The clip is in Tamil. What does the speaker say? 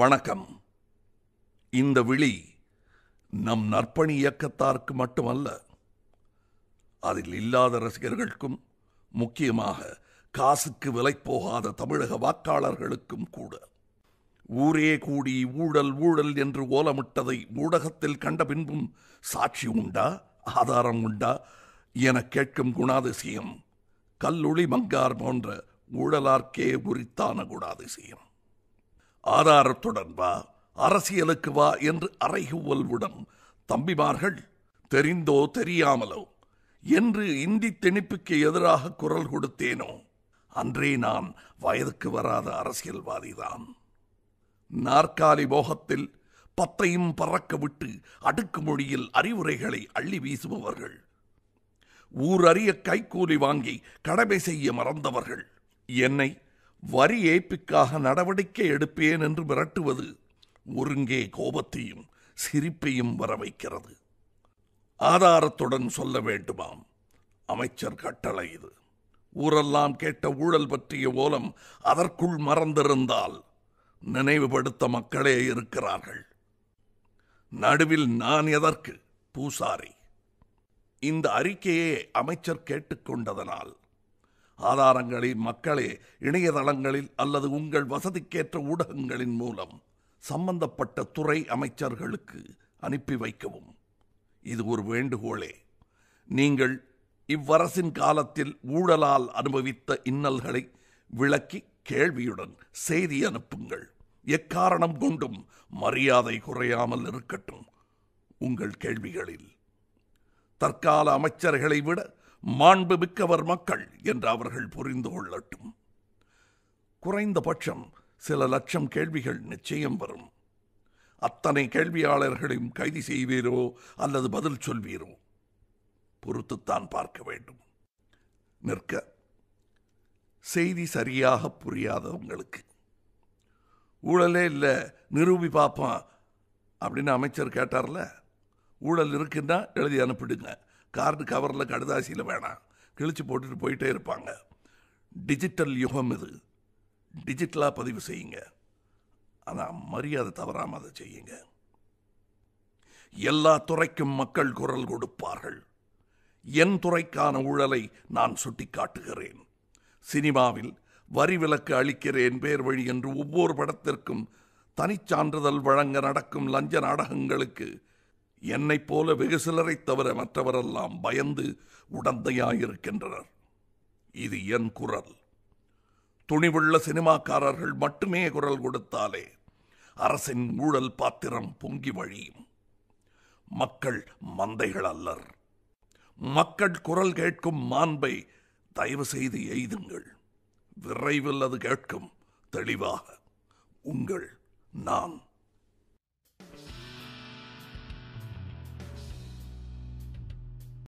வணக்கம் இந்த விழி நம் நற்பணி இயக்கத்தாருக்கு மட்டுமல்ல அதில் இல்லாத ரசிகர்களுக்கும் முக்கியமாக காசுக்கு விலை போகாத தமிழக வாக்காளர்களுக்கும் கூட ஊரே கூடி ஊழல் ஊழல் என்று ஓலமிட்டதை ஊடகத்தில் கண்ட பின்பும் சாட்சி உண்டா ஆதாரம் உண்டா என கேட்கும் குணாதிசயம் கல்லுளி மங்கார் போன்ற ஊழலார்க்கே உரித்தான குணாதிசயம் ஆதாரத்துடன் வா அரசியலுக்கு வா என்று அறைகூவல்வுடன் தம்பிமார்கள் தெரிந்தோ தெரியாமலோ என்று இந்தி திணிப்புக்கு எதிராக குரல் கொடுத்தேனோ அன்றே நான் வயதுக்கு வராத அரசியல்வாதிதான் நாற்காலி மோகத்தில் பத்தையும் பறக்க விட்டு அடுக்கு மொழியில் அறிவுரைகளை அள்ளி வீசுபவர்கள் ஊரறிய கைக்கூலி வாங்கி கடமை செய்ய மறந்தவர்கள் என்னை வரி ஏய்ப்புக்காக நடவடிக்கை எடுப்பேன் என்று மிரட்டுவது ஒருங்கே கோபத்தையும் சிரிப்பையும் வர வைக்கிறது ஆதாரத்துடன் சொல்ல வேண்டுமாம் அமைச்சர் கட்டளை இது ஊரெல்லாம் கேட்ட ஊழல் பற்றிய ஓலம் அதற்குள் மறந்திருந்தால் நினைவுபடுத்த மக்களே இருக்கிறார்கள் நடுவில் நான் எதற்கு பூசாரி இந்த அறிக்கையே அமைச்சர் கேட்டுக்கொண்டதனால் ஆதாரங்களை மக்களே இணையதளங்களில் அல்லது உங்கள் வசதிக்கேற்ற ஊடகங்களின் மூலம் சம்பந்தப்பட்ட துறை அமைச்சர்களுக்கு அனுப்பி வைக்கவும் இது ஒரு வேண்டுகோளே நீங்கள் இவ்வரசின் காலத்தில் ஊழலால் அனுபவித்த இன்னல்களை விளக்கி கேள்வியுடன் செய்தி அனுப்புங்கள் எக்காரணம் கொண்டும் மரியாதை குறையாமல் இருக்கட்டும் உங்கள் கேள்விகளில் தற்கால அமைச்சர்களை விட மாண்பு மிக்கவர் மக்கள் என்று அவர்கள் புரிந்து கொள்ளட்டும் குறைந்தபட்சம் சில லட்சம் கேள்விகள் நிச்சயம் வரும் அத்தனை கேள்வியாளர்களையும் கைது செய்வீரோ அல்லது பதில் சொல்வீரோ பொறுத்துத்தான் பார்க்க வேண்டும் நிற்க செய்தி சரியாக புரியாதவங்களுக்கு ஊழலே இல்லை நிரூபி பார்ப்பான் அப்படின்னு அமைச்சர் கேட்டார்ல ஊழல் இருக்குன்னா எழுதி அனுப்பிடுங்க கார்டு கவரில் கடுதாசியில் வேணாம் கிழிச்சு போட்டுட்டு போயிட்டே இருப்பாங்க டிஜிட்டல் யுகம் இது டிஜிட்டலாக பதிவு செய்யுங்க ஆனால் மரியாதை தவறாமல் அதை செய்யுங்க எல்லா துறைக்கும் மக்கள் குரல் கொடுப்பார்கள் என் துறைக்கான ஊழலை நான் சுட்டி காட்டுகிறேன் சினிமாவில் வரி விலக்கு அளிக்கிறேன் பேர் வழி என்று ஒவ்வொரு படத்திற்கும் தனிச்சான்றிதழ் வழங்க நடக்கும் லஞ்ச நாடகங்களுக்கு என்னைப் போல வெகு சிலரைத் தவிர மற்றவரெல்லாம் பயந்து உடந்தையாயிருக்கின்றனர் இது என் குரல் துணிவுள்ள சினிமாக்காரர்கள் மட்டுமே குரல் கொடுத்தாலே அரசின் ஊழல் பாத்திரம் பொங்கி வழியும் மக்கள் மந்தைகள் அல்லர் மக்கள் குரல் கேட்கும் மாண்பை தயவு செய்து எய்துங்கள் விரைவில் அது கேட்கும் தெளிவாக உங்கள் நான்